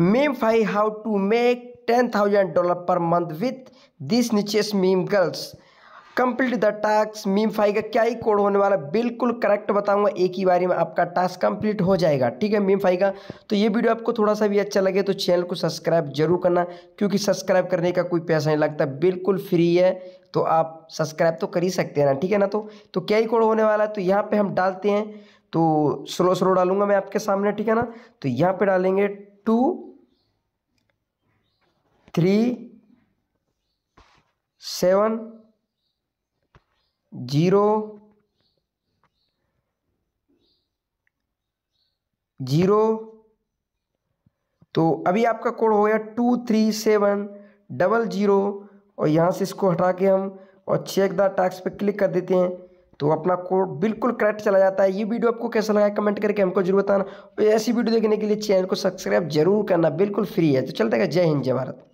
ma'am MemeFi how to make ten thousand dollar per month with this niches meme girls complete the task MemeFi का क्या ही code होने वाला बिल्कुल correct बताऊंगा एक ही बारी में आपका टास्क कंप्लीट हो जाएगा ठीक है मीम फाई का तो ये वीडियो आपको थोड़ा सा भी अच्छा लगे तो चैनल को सब्सक्राइब जरूर करना क्योंकि सब्सक्राइब करने का कोई पैसा नहीं लगता बिल्कुल फ्री है तो आप सब्सक्राइब तो कर ही सकते हैं ना ठीक है ना तो, तो क्या ही कोड होने वाला है तो यहाँ पर हम डालते हैं तो स्लो स्लो डालूंगा मैं आपके सामने ठीक है ना तो यहाँ पर डालेंगे two three seven zero zero तो अभी आपका कोड हो गया two three seven double zero और यहाँ से इसको हटा के हम और चेक द टैक्स पे क्लिक कर देते हैं तो अपना कोड बिल्कुल करेक्ट चला जाता है ये वीडियो आपको कैसा लगा कमेंट करके हमको जरूर बताना और ऐसी वीडियो देखने के लिए चैनल को सब्सक्राइब जरूर करना बिल्कुल फ्री है तो चलते जय हिंद जय भारत